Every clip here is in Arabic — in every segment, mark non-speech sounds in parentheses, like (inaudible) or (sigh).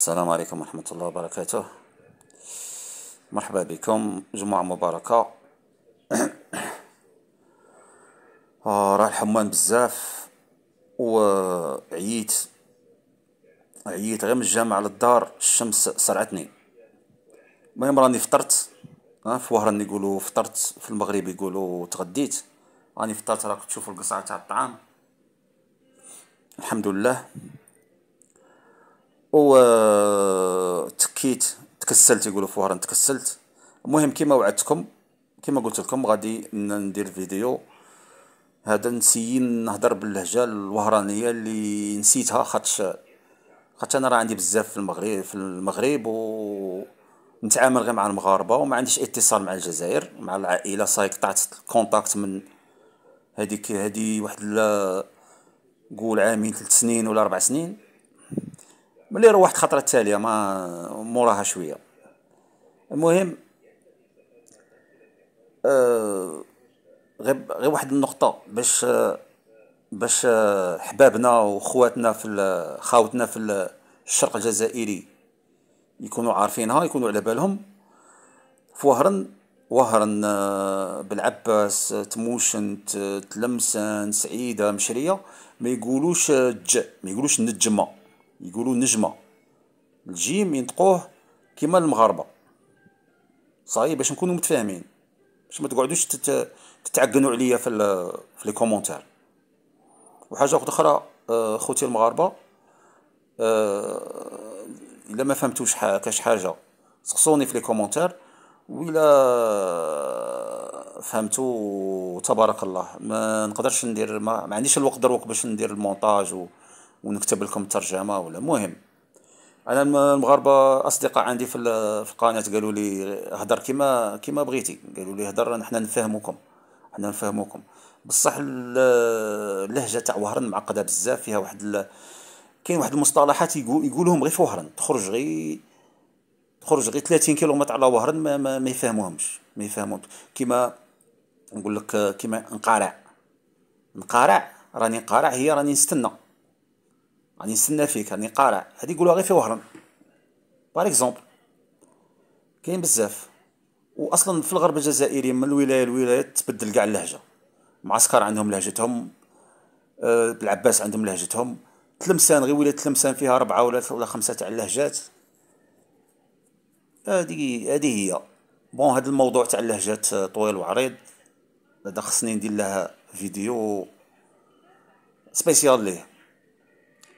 السلام عليكم ورحمة الله وبركاته مرحبا بكم جمعة مباركة (coughs) آه راه الحمان بزاف وعييت عييت غير من الجامع للدار الشمس سرعتني المهم راني فطرت آه في وهران يقولوا فطرت في المغرب يقولوا تغديت راني فطرت راك تشوفوا القصعة تاع الطعام الحمد لله وتكيت تكيت تكسلت يقولوا في وهران تكسلت المهم كما وعدتكم كما قلت لكم غادي ندير فيديو هذا نسيين نهضر باللهجه الوهرانيه اللي نسيتها خاطش خاطش انا راه عندي بزاف في المغرب في المغرب و نتعامل غير مع المغاربه وما عنديش اتصال مع الجزائر مع العائله صاي قطعت الكونتاكت من هذيك هذه واحد قول عامين ثلاث سنين ولا اربع سنين ملي روحت خطرة التالية ما موراها شوية المهم آه غير غير واحد النقطة باش آه باش آه حبابنا وخواتنا في خاوتنا في الشرق الجزائري يكونوا عارفينها يكونوا على بالهم في وهرن وهرن آه، بالعباس آه، تموشنت تلمسان سعيده مشريه ما يقولوش آه، ج ما يقولوش نجمه يقولوا نجمة الجيم ينطقوه كيما المغاربة صحيح باش نكونوا متفاهمين باش ما تقعدوش تتعقنوا عليا في في لي كومونتير وحاجه اخرى آه، خوتي المغاربه آه، الا ما فهمتوش كاش حاجه سقسوني في لي كومونتير ولا فهمتو تبارك الله ما نقدرش ندير ما, ما عنديش الوقت دروك باش ندير المونتاج و ونكتب لكم ترجمه ولا مهم انا المغاربه اصدقاء عندي في القناه قالوا لي هضر كما كما بغيتي قالوا لي هضر حنا نفهموكم حنا نفهموكم بصح اللهجه تاع وهران معقده بزاف فيها واحد كاين واحد المصطلحات يقول يقولهم غير في وهران تخرج غير تخرج غير 30 كيلومتر على وهران ما, ما, ما يفهموهمش ما يفهموهمش كيما نقول لك كيما نقارع نقارع راني نقارع هي راني نستنى راني نستنى فيك راني قارع هادي يقولوها غير في وهران باغ اكزومبل كاين بزاف واصلا في الغرب الجزائري من ولايه لولايه تبدل كاع اللهجه معسكر عندهم لهجتهم أه بالعباس عندهم لهجتهم تلمسان غير ولايه تلمسان فيها ربعه ولا ولا خمسه تاع اللهجات هادي هادي هي بون هاد الموضوع تاع اللهجات طويل وعريض هذا خصني ندير لها فيديو سبيسيال ليه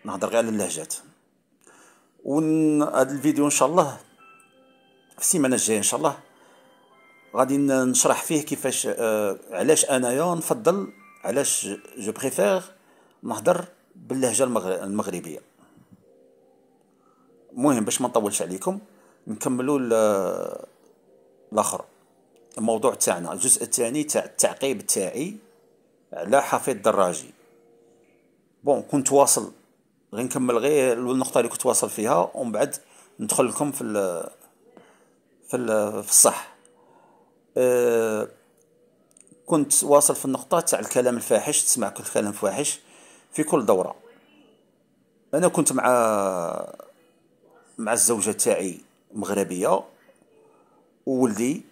نهضر غير على اللهجات ون هاد الفيديو ان شاء الله في السيمانه الجايه ان شاء الله غادي نشرح فيه كيفاش آه علاش انايا نفضل علاش جو بريفير نهضر باللهجه المغربيه مهم باش ما نطولش عليكم نكملوا الاخر الموضوع تاعنا الجزء الثاني تاع التعقيب تاعي على حفيظ دراجي بون كنت واصل غير نكمل غير النقطه اللي كنت واصل فيها ومن بعد ندخل لكم في الـ في الـ في الصح أه، كنت واصل في النقطه تاع الكلام الفاحش تسمع كل كلام فاحش في كل دوره انا كنت مع مع الزوجه تاعي مغربيه وولدي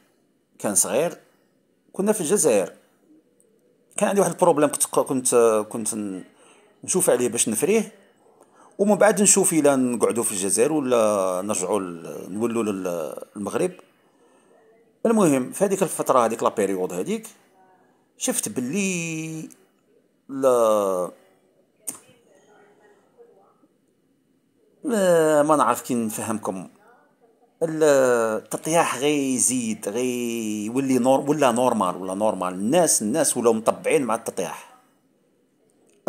كان صغير كنا في الجزائر كان عندي واحد البروبليم كنت كنت كنت نشوف عليه باش نفريه ومن بعد نشوف الى نقعدوا في الجزائر ولا نرجعوا نولوا للمغرب المهم في هذيك الفتره هذيك لابيريود هذيك شفت باللي لا ما نعرف كي نفهمكم التطياح غيزيد غيولي نور ولا نورمال ولا نورمال الناس الناس ولاو مطبعين مع التطياح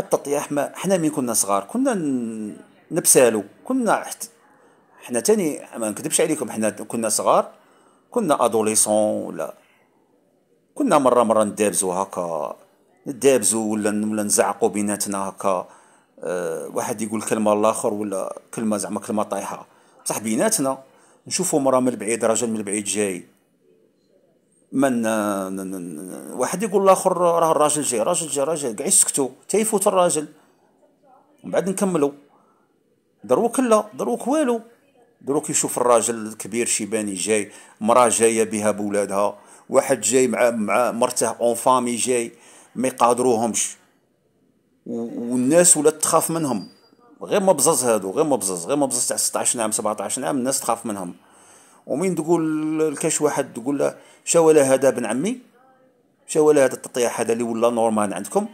التطيح ما حنا من كنا صغار كنا نبسالو كنا حت حنا تاني ما نكذبش عليكم حنا كنا صغار كنا ادوليسون ولا كنا مره مره ندابزو هكا ندابزو ولا ولا نزعقو بيناتنا هكا أه واحد يقول كلمه الاخر ولا كلمه زعما كلمه طايحه بصح بيناتنا نشوفو مره من بعيد رجل من بعيد جاي آه، من واحد يقول لاخر راه الراجل جاي راجل جاي راجل كاع يسكتوا حتى يفوت الراجل ومن بعد نكملوا دروك لا دروك والو دروك يشوف الراجل الكبير شيباني جاي مراه جايه بها بولادها واحد جاي مع مع مرته اون فامي جاي ما يقادروهمش والناس ولات تخاف منهم غير مبزز هادو غير مبزز غير مبزز تاع 16 عام 17 عام الناس تخاف منهم ومين تقول لكاش واحد تقول له شاولا هذا بن عمي شاولا هذا التطيح هذا اللي ولا نورمال عندكم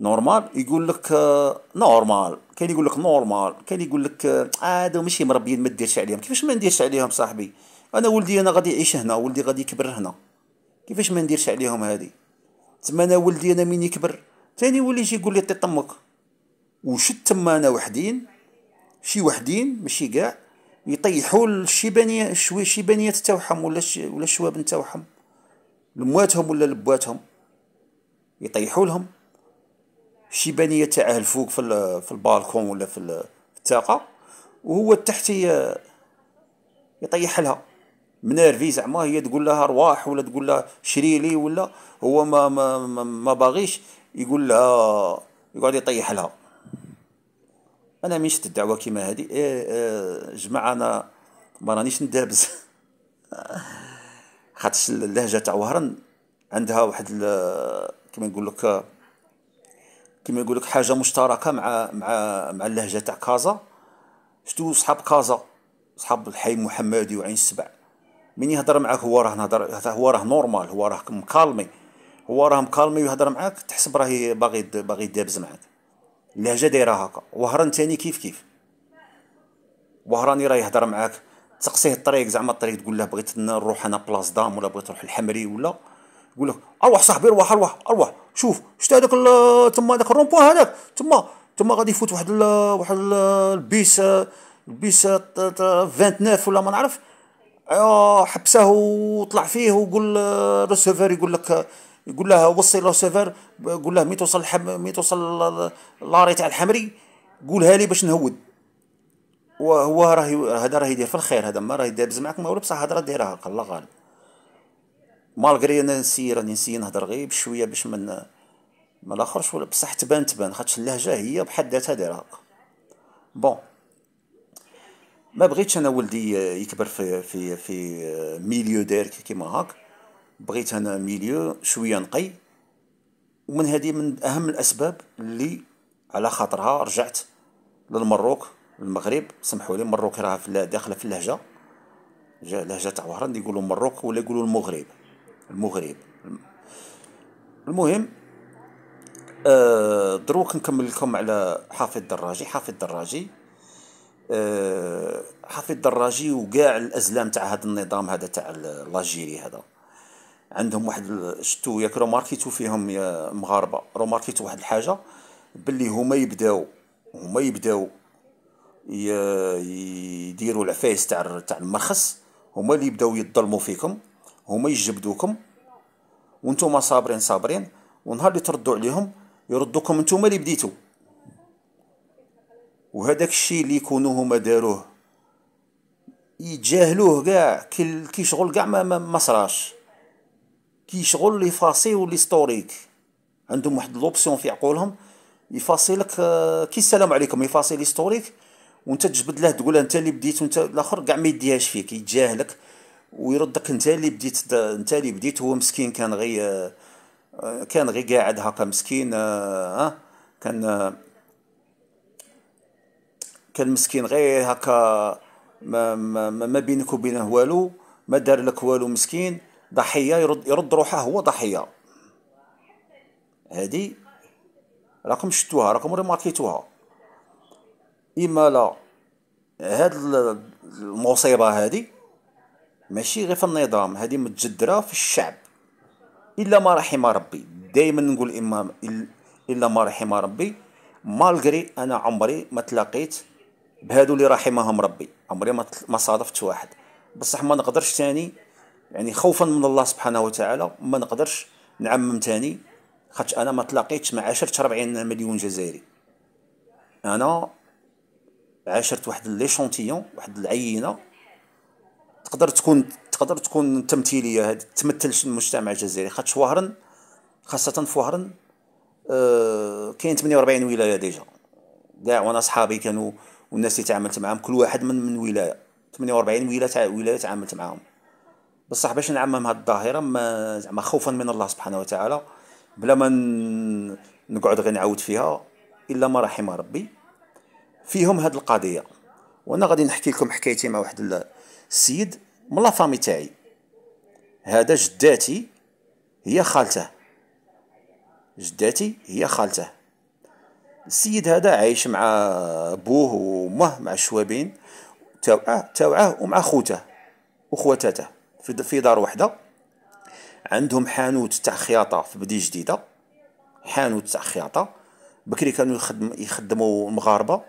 نورمال يقول لك آه، نورمال كاين يقول لك نورمال كاين يقول لك آه، عاد ماشي مربيين ما ديرش عليهم كيفاش ما نديرش عليهم صاحبي انا ولدي انا غادي يعيش هنا ولدي غادي يكبر هنا كيفاش ما نديرش عليهم هذه تما انا ولدي انا مين يكبر ثاني يولي يجي يقول لي طي طمك وشت تما انا وحدين شي وحدين ماشي كاع يطيحوا الشيبانيه الشيبانيات تاعهم ولا ولا الشوابن تاعهم لمواتهم ولا لبواتهم يطيحوا لهم الشيبانيه تاعه الفوق في في البالكون ولا في التاقه وهو تحت يطيح لها منيرفي زعما هي تقول لها رواح ولا تقول لها شري لي ولا هو ما ما ما, ما باغيش يقول لها يقعد يطيح لها انا من شت الدعوه كيما هذه إيه، إيه، جماعه انا ما رانيش ندابز (laughs) خاطش اللهجه تاع وهران عندها واحد كيما نقول لك كيما يقول لك حاجه مشتركه مع مع مع اللهجه تاع كازا شتو صحاب كازا صحاب الحي محمدي وعين السبع من يهضر معاك هو راه نهضر هو راه نورمال هو راه مكالمي هو راه مكالمي ويهضر معاك تحسب راهي باغي باغي دابز معاك اللهجه دايره هكا وهران ثاني كيف كيف وهراني راه يهضر معاك تقصيه الطريق زعما الطريق تقول له بغيت نروح انا بلاص دام ولا بغيت نروح الحمري ولا يقول لك اروح صاحبي اروح اروح اروح شوف شتا هذاك تما هذاك الرومبوا هذاك تما تما غادي يفوت واحد الـ واحد الـ البيس البيس 29 ولا ما نعرف أيوه، حبسه وطلع فيه وقول ريسيفر آه، يقول لك يقول لها لو سيفر قول لها مي توصل الحم... مي توصل لاري تاع الحمري قولها لي باش نهود وهو راه هذا راه يدير في الخير هذا ما راه يدابز معاك ما بصح هضره دايرها الله غالب مالغري انا نسي راني نسي نهضر غير بشويه باش من ما لاخرش ولا بصح تبان تبان خاطش اللهجه هي بحد ذاتها دايره بون ما بغيتش انا ولدي يكبر في في في ميليو دير كيما هاك بغيت انا ميليو شويه نقي ومن هذه من اهم الاسباب اللي على خاطرها رجعت للمروك المغرب سمحوا لي المروك راه في داخله في اللهجه لهجه تاع وهران يقولوا مروك ولا يقولوا المغرب المغرب المهم آه دروك نكمل لكم على حافظ دراجي حافظ دراجي آه حافظ دراجي وكاع الازلام تاع هذا النظام هذا تاع لاجيري هذا عندهم واحد شتو ياك روماركيتو فيهم يا مغاربه روماركيتو واحد الحاجه باللي هما يبداو هما يبداو يديروا العفايس تاع تاع المرخص هما اللي يبداو يظلموا فيكم هما يجبدوكم وانتم صابرين صابرين ونهار اللي تردوا عليهم يردوكم نتوما اللي بديتو وهذاك الشيء اللي يكونوا هما داروه يتجاهلوه كاع كي شغل كاع ما, ما صراش كيشغل لي فاسي وليستوريك عندهم واحد لوبسيون في عقولهم يفاصي لك آه، كي السلام عليكم يفاصي ليستوريك وانت تجبد له تقول انت اللي بديت وانت الاخر كاع ما يديهاش فيك يتجاهلك ويردك انت اللي بديت انت اللي بديت هو مسكين كان غي آه، كان غي قاعد هكا مسكين آه، ها كان كان مسكين غي هكا ما, ما, ما بينك وبينه والو ما دار لك والو مسكين ضحيه يرد يرد روحه هو ضحيه هادي راكم شتوها راكم ريماركيتوها اما لا هاد المصيبه هادي ماشي غير في النظام هادي متجدره في الشعب الا ما رحم ربي دائما نقول اما الا ما رحم ربي مالغري انا عمري ما تلاقيت بهادو اللي رحمهم ربي عمري ما صادفت واحد بصح ما نقدرش ثاني يعني خوفا من الله سبحانه وتعالى ما نقدرش نعمم تاني خاطش انا ما تلاقيتش مع عشرة 40 مليون جزائري انا عاشرت واحد ليشونتيون واحد العينه تقدر تكون تقدر تكون تمثيليه هاد تمثلش المجتمع الجزائري خاطش وهرن خاصه في وهرن أه كاين 48 ولايه ديجا كاع وانا صحابي كانوا والناس اللي تعاملت معاهم كل واحد من من ولايه 48 ولايه تعاملت معاهم بصح باش نعمم هاد الظاهره ما زعما خوفا من الله سبحانه وتعالى بلا ما نقعد غير نعاود فيها الا ما رحم ربي فيهم هاد القضيه وانا غادي نحكي لكم حكايتي مع واحد السيد من لا فامي تاعي هذا جداتي هي خالته جداتي هي خالته السيد هذا عايش مع بوه ومه مع الشوابين توعه توعه ومع خوته وخواتاته في دار وحده عندهم حانوت تاع خياطه في بدي جديده حانوت تاع خياطه بكري كانوا يخدم يخدموا مغاربه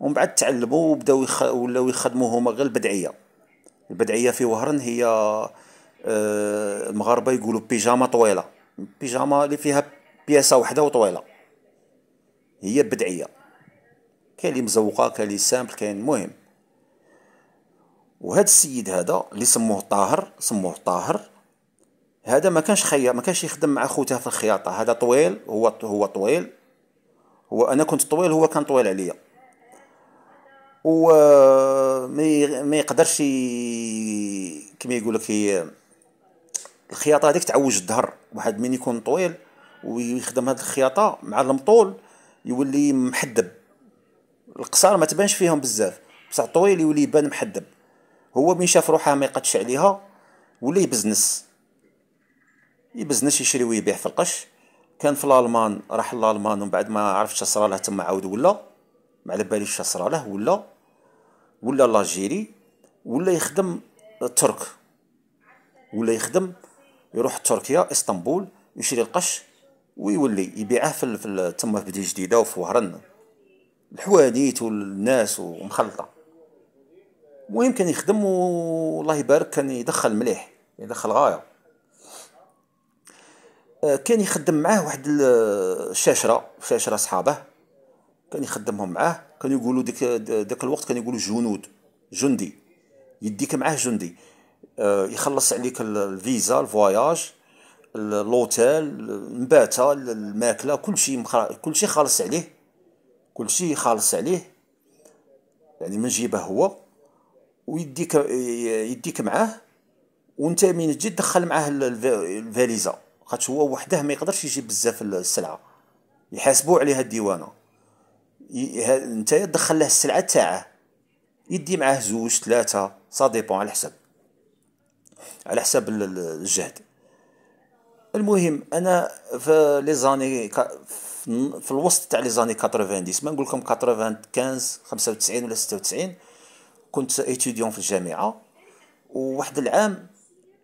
ومن بعد تعلموا وبداو يخ... ولاو يخدموا هما غير البدعيه البدعيه في وهرن هي آه، المغاربه يقولوا بيجاما طويله بيجاما اللي فيها بياسه وحده وطويله هي بدعيه كاين اللي مزوقه كاين اللي سامبل كاين المهم وهذا السيد هذا اللي سموه طاهر سموه طاهر هذا ما كانش خيا ما كانش يخدم مع خوته في الخياطه هذا طويل هو هو طويل هو انا كنت طويل هو كان طويل عليا و ما يقدرش كما يقول لك الخياطه هذيك تعوج الظهر واحد من يكون طويل ويخدم هذه الخياطه مع المطول يولي محدب القصار ما تبانش فيهم بزاف بصح الطويل يولي يبان محدب هو من شاف روحها ما يقدش عليها ولا يبزنس يبزنس يشري ويبيع في القش كان في الالمان راح لالمان ومن بعد ما اش صرا له تما عاود ولا ما على باليش صرا له ولا ولا لاجيري ولا يخدم ترك ولا يخدم يروح تركيا اسطنبول يشري القش ويولي يبيعه في تما في بدي جديده وفي وهران الحوانيت والناس ومخلطه المهم كان يخدم والله يبارك كان يدخل مليح يدخل غايه آه، كان يخدم معاه واحد الشاشره شاشره صحابه كان يخدمهم معاه كانوا يقولوا ديك داك الوقت كانوا يقولوا جنود جندي يديك معاه جندي آه، يخلص عليك الفيزا الفواياج لوتيل النباته الماكله كل شيء كل شيء خالص عليه كل شيء خالص عليه يعني من جيبه هو ويديك يديك معاه وانت من تجي تدخل معاه الفاليزا خاطش هو وحده ما يقدرش يجيب بزاف السلعه يحاسبوا عليها الديوانه انت تدخل له السلعه تاعه يدي معاه زوج ثلاثه سا ديبون على حسب على حسب الجهد المهم انا في لي زاني في الوسط تاع لي زاني 90 ما نقول لكم 95 95 ولا 96 كنت ايتيديون في الجامعه وواحد العام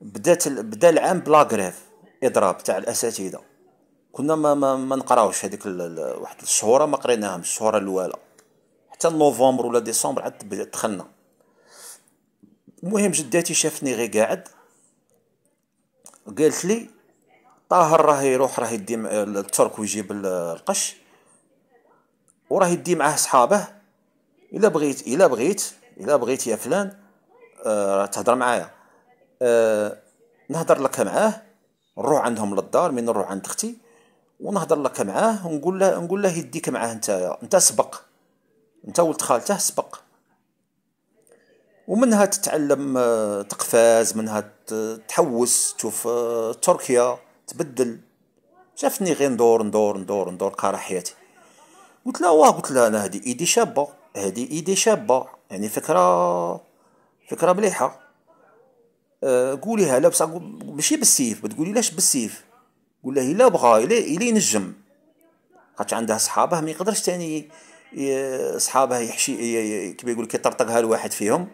بدات بدا العام بلا غريف اضراب تاع الاساتذه كنا ما ما, ما نقراوش هذيك واحد الشهوره ما قريناهمش الشهوره الاولى حتى نوفمبر ولا ديسمبر عاد دخلنا المهم جداتي شافتني غير قاعد قالت لي طاهر راه يروح راه يدي الترك ويجيب القش وراه يدي معاه صحابه الا بغيت الا بغيت الا بغيت يا فلان آه تهضر معايا آه نهضر لك معاه نروح عندهم للدار من نروح عند اختي ونهضر لك معاه ونقول له نقول له يديك معاه انت انت سبق انت ولد خالته سبق ومنها تتعلم آه، تقفاز منها تحوس تشوف آه، تركيا تبدل شافتني غير ندور ندور ندور ندور كاره حياتي قلت له واه قلت له انا هذه ايدي شابه هذه ايدي شابه يعني فكره فكره مليحه أه قوليها لا بصح ماشي بالسيف ما تقوليلاش بالسيف قول له الا بغى الا ينجم خاطش عنده صحابه ما يقدرش تاني صحابه يحشي كيما يقول كيطرطقها لواحد فيهم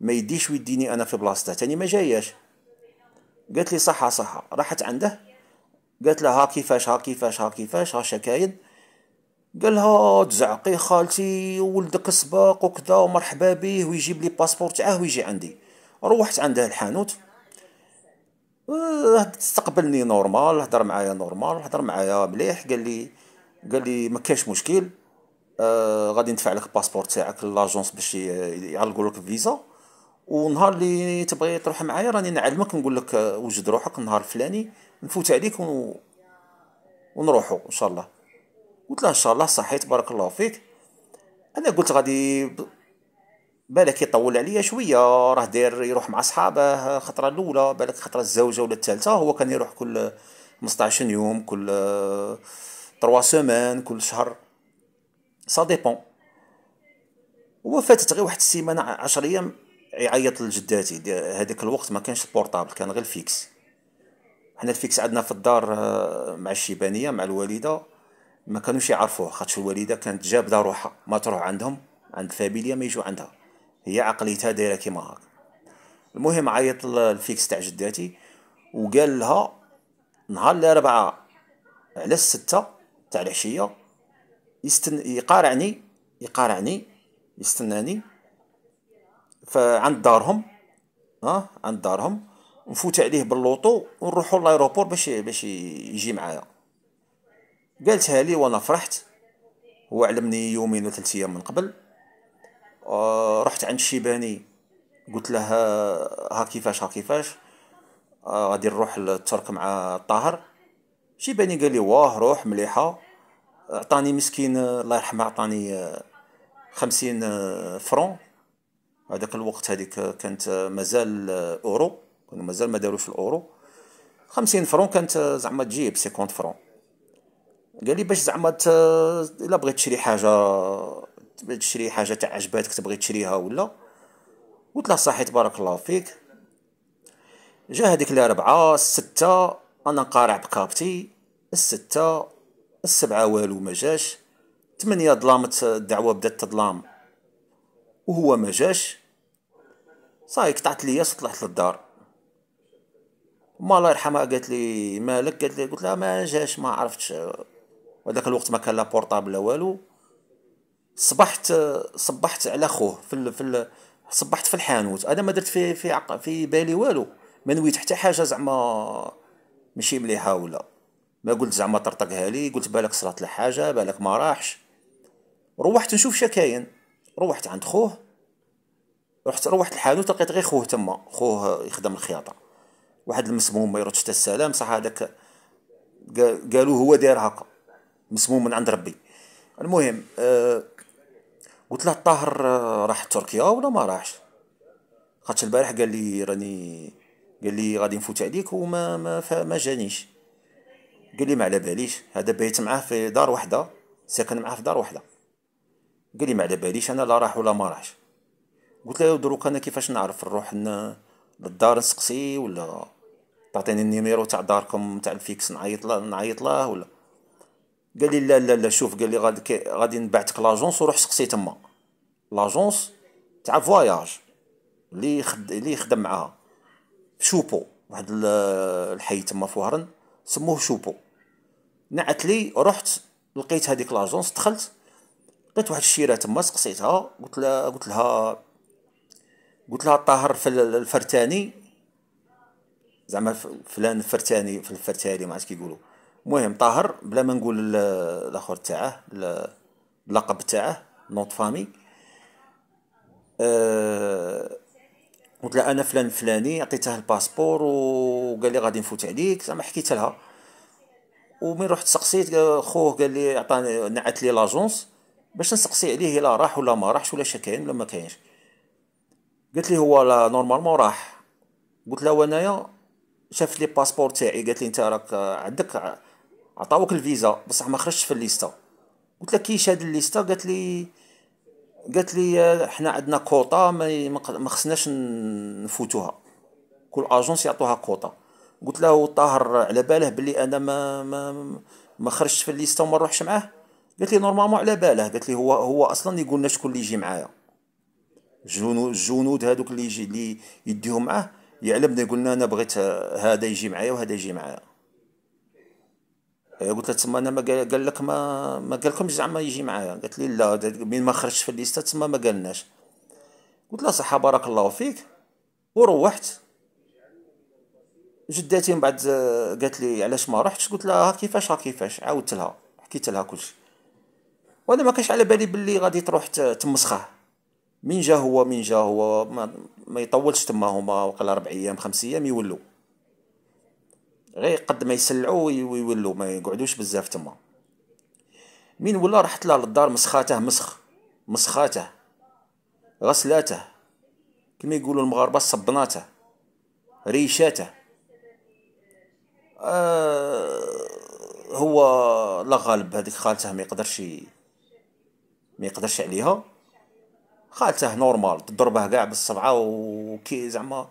ما يديش ويديني انا في بلاصته تاني ما جاياش قالت لي صحه صحه راحت عنده قالت لها كيفاش ها كيفاش ها كيفاش ها شكايد قالها تزعقي خالتي ولدك سباق وكذا ومرحبا بيه ويجيب لي باسبور تاعه ويجي عندي روحت عندها الحانوت اه, استقبلني نورمال هضر معايا نورمال هضر معايا مليح قال لي قال لي ما كاش مشكل آه غادي ندفع لك الباسبور تاعك لاجونس باش يعلقوا لك فيزا ونهار اللي تبغي تروح معايا راني نعلمك نقول لك اه, وجد روحك النهار الفلاني نفوت عليك و... ونروحوا ان شاء الله قلت له ان شاء الله صحيت بارك الله فيك انا قلت غادي بالك يطول عليا شويه راه داير يروح مع صحابه خطره الاولى بالك خطره الزوجه ولا الثالثه هو كان يروح كل 15 يوم كل 3 سومان كل شهر سا ديبون هو فاتت غير واحد السيمانه 10 ايام يعيط لجداتي هذاك الوقت ما كانش البورطابل كان غير الفيكس حنا الفيكس عندنا في الدار آه، مع الشيبانيه مع الوالده ما كانوش يعرفوها خاطش الوالده كانت جابده روحها ما تروح عندهم عند فابيليا ما يجوا عندها هي عقليتها دايره كيما هاك المهم عيط الفيكس تاع جداتي وقال لها نهار الاربعاء على الستة تاع العشية يستن يقارعني يقارعني يستناني فعند دارهم ها عند دارهم نفوت عليه باللوطو ونروحوا لايروبور باش باش يجي معايا قالتها لي وانا فرحت هو علمني يومين وثلاث ايام من قبل آه، رحت عند شيباني قلت لها ها كيفاش ها كيفاش آه، غادي نروح للترك مع الطاهر شيباني قال لي واه روح مليحه عطاني مسكين الله يرحمه عطاني آه، خمسين فرون هذاك الوقت هذيك كانت مازال اورو كانوا مازال ما داروش الاورو خمسين فرون كانت زعما تجيب سيكونت فرون قال لي باش زعما ت... الا بغيت تشري حاجه تبغي تشري حاجه تاع عجباتك تبغي تشريها ولا قلت له صحيت بارك الله فيك جا هذيك الاربعه السته انا قارع بكابتي السته السبعه والو ما جاش ثمانيه ظلامت الدعوه بدات تظلام وهو ما جاش صاي قطعت لي طلعت للدار ما الله يرحمها قالت لي مالك قالت لي قلت لها ما جاش ما عرفتش وداك الوقت ما كان لا بورطابل لا والو صبحت صبحت على خوه في ال في ال صبحت في الحانوت انا ما درت في في في بالي والو ما نويت حتى حاجه زعما ماشي مليحه ولا ما قلت زعما طرطقها لي قلت بالك صرات له حاجه بالك ما راحش روحت نشوف شا كاين روحت عند خوه رحت روحت الحانوت لقيت غير خوه تما خوه يخدم الخياطه واحد المسموم ما يردش حتى السلام صح هذاك قالوا هو داير هكا مسموم من عند ربي المهم أه قلت له الطاهر آه، راح تركيا ولا ما راحش خاطش البارح قال لي راني قال لي غادي نفوت عليك وما ما ما جانيش قال لي ما على باليش هذا بيت معاه في دار وحده ساكن معاه في دار وحده قال لي ما على باليش انا لا راح ولا ما راحش قلت له دروك انا كيفاش نعرف نروح للدار نسقسي ولا تعطيني النيميرو تاع داركم تاع الفيكس نعيط له نعيط له ولا قال لي لا لا لا شوف قال لي غادي غادي نبعتك لاجونس وروح سقسي تما لاجونس تاع فواياج اللي خد اللي خدم معاها شوبو واحد الحي تما في وهرن سموه شوبو نعت لي رحت لقيت هذيك لاجونس دخلت لقيت واحد الشيره تما سقسيتها قلت لها قلت لها قلت لها طاهر في الفرتاني زعما فلان الفرتاني في الفرتاني ما عرفت كيقولوا المهم طاهر بلا ما نقول الاخر تاعه اللقب تاعه نوت فامي أه قلت لها انا فلان فلاني عطيته الباسبور وقال لي غادي نفوت عليك زعما حكيت لها ومن رحت سقسيت خوه قال لي عطاني نعت لي لاجونس باش نسقسي عليه الا راح ولا ما راحش ولا كاين ولا ما كاينش قلت لي هو لا نورمالمون راح قلت لها وانايا شافت لي باسبور تاعي قالت لي انت راك عندك عطاوك الفيزا بصح ما خرجتش في الليسته قلت لها كيش هاد الليسته قالت لي قالت لي حنا عندنا كوطا ما خصناش نفوتوها كل اجونس يعطوها كوطا قلت له طاهر على باله بلي انا ما ما ما خرجتش في الليسته وما نروحش معاه قالت لي نورمالمون على باله قالت لي هو هو اصلا يقول لنا شكون اللي يجي معايا الجنود الجنود هذوك اللي يجي اللي يديهم معاه يعلمنا يقولنا انا بغيت هذا يجي معايا وهذا يجي معايا إيه، قلت لها تما انا ما قال لك ما ما قال لكمش زعما يجي معايا قالت لي لا من ما خرجت في الليسته تما ما قالناش قلت لها صحه بارك الله فيك وروحت جداتي من بعد قالت لي علاش ما رحتش قلت لها كيفاش ها كيفاش عاودت لها حكيت لها كلشي وانا ما كانش على بالي باللي غادي تروح تمسخه من جا هو من جا هو ما, ما يطولش تما هما وقال اربع ايام خمس ايام يولوا غير قد ما يسلعوا ويولوا ما يقعدوش بزاف تما من ولا رحت له للدار مسخاته مسخ مسخاته غسلاته كما يقولوا المغاربه صبناته ريشاته آه هو لا غالب هذيك خالته ما يقدرش ما يقدرش عليها خالته نورمال تضربه كاع بالصبعه وكي زعما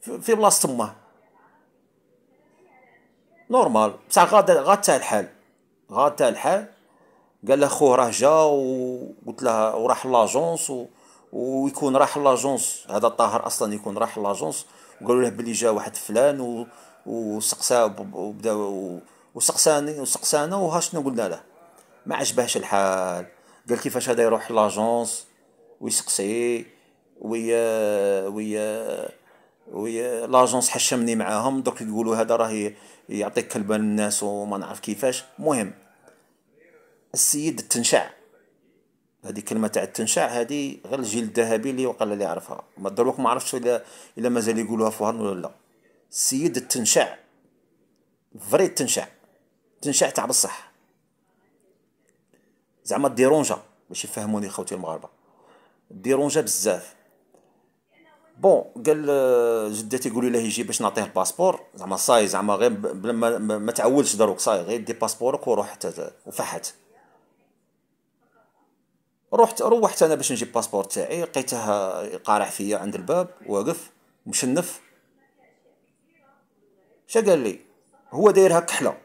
في بلاصه تمه نورمال بصح غاد غاد تاع الحال غاد تاع الحال قال له خوه راه جا وقلت له وراح لاجونس و... ويكون راح لاجونس هذا الطاهر اصلا يكون راح لاجونس وقالوا له بلي جا واحد فلان و... وسقساه وبدا وسقساني وسقسانا وها شنو قلنا له ما عجبهش الحال قال كيفاش هذا يروح لاجونس ويسقسي وي وي لاجونس حشمني معاهم درك يقولوا هذا راه يعطيك كلبه للناس وما نعرف كيفاش مهم السيد التنشع هذه كلمة تاع التنشع هذه غير الجيل الذهبي اللي وقال اللي يعرفها ما دروك ما عرفتش الا الا مازال يقولوها في وهرن ولا لا السيد التنشع فري التنشع تنشع تاع بصح زعما ديرونجا باش يفهموني خوتي المغاربه ديرونجا بزاف بون قال euh, جدتي يقولوا له يجي باش نعطيه الباسبور زعما صاي زعما غير بلا ما, ما تعولش دروك صاي غير دي باسبورك وروح وفحت رحت روحت انا باش نجيب الباسبور تاعي لقيته قارع فيا عند الباب واقف مشنف شا قال لي هو دايرها كحله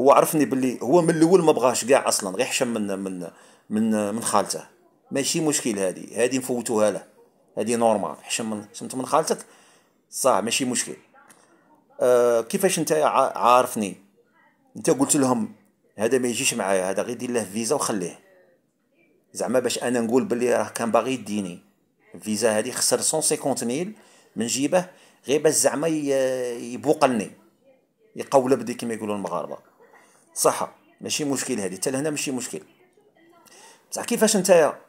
هو عرفني باللي هو من الاول ما بغاش كاع اصلا غير حشم من من من من خالته ماشي مشكل هذه هذه نفوتوها له هذه نورمال حشم من شمت من خالتك صح ماشي مشكل أه كيفاش انت عارفني انت قلت لهم هذا ما يجيش معايا هذا غير دير له فيزا وخليه زعما باش انا نقول بلي راه كان باغي يديني الفيزا هذه خسر 150 ميل من جيبه غير باش زعما يبوقلني يقول بدي كما يقولوا المغاربه صح ماشي مشكل هذه حتى لهنا ماشي مشكل بصح كيفاش نتايا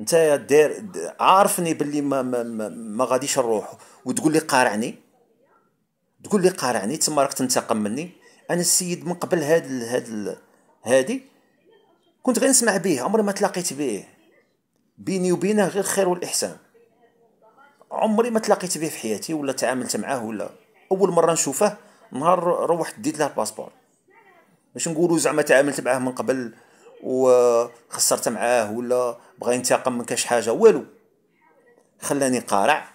انت دير عارفني باللي ما, ما, ما, ما غاديش نروح وتقول لي قارعني تقول لي قارعني تما راك تنتقم مني انا السيد من قبل هاد ال هاد ال هادي كنت غير نسمع به عمري ما تلاقيت به بيني وبينه غير الخير والاحسان عمري ما تلاقيت به في حياتي ولا تعاملت معاه ولا اول مره نشوفه نهار روحت ديت له الباسبور باش نقولوا زعما تعاملت معاه من قبل وخسرت معاه ولا بغى ينتقم من كاش حاجه والو خلاني قارع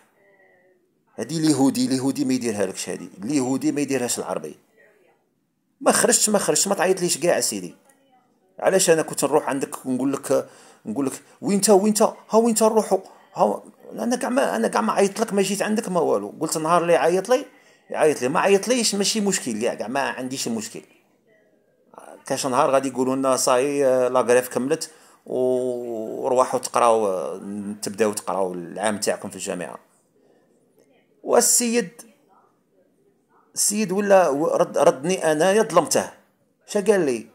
هادي اليهودي اليهودي ما يديرها لكش هادي اليهودي ما يديرهاش العربي ما خرجتش ما خرجتش ما تعيطليش كاع سيدي علاش انا كنت نروح عندك ونقول لك نقول لك وين تا ها وين نروحوا ها انا كاع ما انا كاع ما عيط لك ما جيت عندك ما والو قلت نهار اللي عيط لي عيط لي ما عيطليش ماشي مشكل كاع ما عنديش مشكل كان شي نهار غادي يقولوا لنا صاي آه، لا غريف كملت وروحوا تقراو آه، تبداو تقراو العام تاعكم في الجامعه والسيد السيد ولا رد ردني انايا ظلمته اش قال لي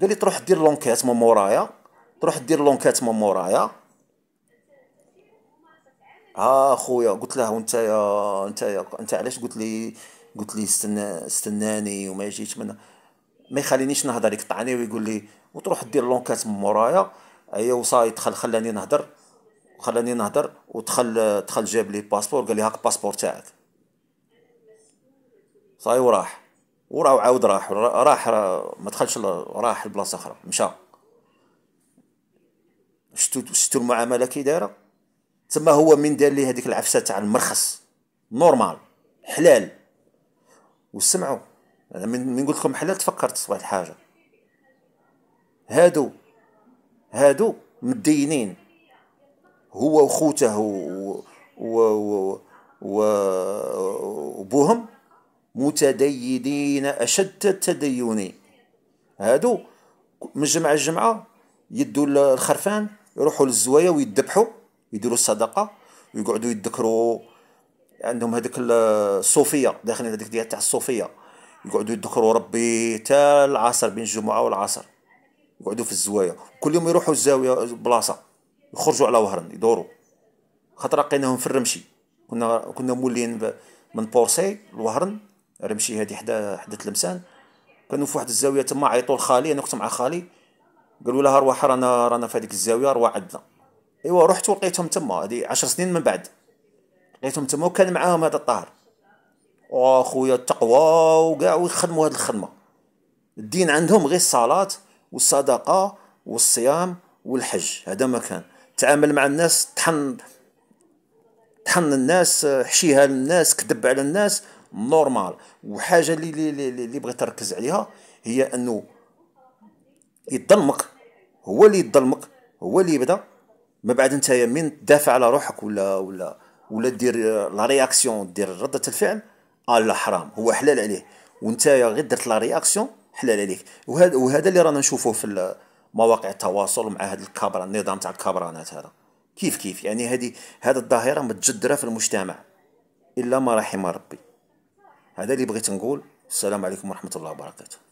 قال لي تروح دير لونكات من مورايا تروح دير لونكات من مورايا ها آه، خويا قلت له انت يا انت يا انت علاش قلت لي قلت لي استنى استناني وما جيتش منها ما يخلينيش نهضر يقطعني ويقول لي وتروح دير لونكات من مورايا هي أيوة، وصاي دخل خلاني نهضر خلاني نهضر ودخل دخل جاب لي باسبور قال لي هاك الباسبور تاعك صاي وراح وراه عاود راح راح ما دخلش راح لبلاصه اخرى مشى شتو شتو المعامله كي دايره تما هو من دار لي هذيك العفسه تاع المرخص نورمال حلال وسمعوا انا من قلت لكم حلال تفكرت واحد الحاجه هادو هادو مدينين هو وخوته و و و وبوهم متدينين اشد التدين هادو من جمعه الجمعه يدوا الخرفان يروحوا للزوايا ويدبحوا يديروا الصدقه ويقعدوا يذكروا عندهم هذيك الصوفيه داخلين هذيك ديال تاع الصوفيه يقعدوا يدخروا ربي تا العصر بين الجمعه والعصر يقعدوا في الزوايا كل يوم يروحوا الزاويه بلاصه يخرجوا على وهرن يدوروا خاطر لقيناهم في الرمشي كنا كنا مولين من بورسي لوهرن رمشي هذه حدا حدا تلمسان كانوا في واحد الزاويه تما عيطوا لخالي انا كنت مع خالي قالوا لها ارواح رانا رانا في هذيك الزاويه روا عندنا ايوا رحت ولقيتهم تما هذه عشر سنين من بعد لقيتهم تما وكان معاهم هذا الطاهر واخويا التقوى وكاع ويخدموا هذه الخدمه الدين عندهم غير الصلاه والصدقه والصيام والحج هذا ما كان تعامل مع الناس طحن طحن الناس حشيها للناس كذب على الناس نورمال وحاجه اللي اللي اللي بغيت تركز عليها هي انه يظلمك هو اللي يظلمك هو اللي يبدا ما بعد انت من تدافع على روحك ولا ولا ولا دير لا رياكسيون دير رده الفعل اه لا حرام هو حلال عليه وانت غير درت لا رياكسيون حلال عليك وهذا وهذا اللي رانا نشوفوه في مواقع التواصل مع هذا الكابرا النظام تاع الكبرانات هذا كيف كيف يعني هذه هذه الظاهره متجذره في المجتمع الا ما رحم ربي هذا اللي بغيت نقول السلام عليكم ورحمه الله وبركاته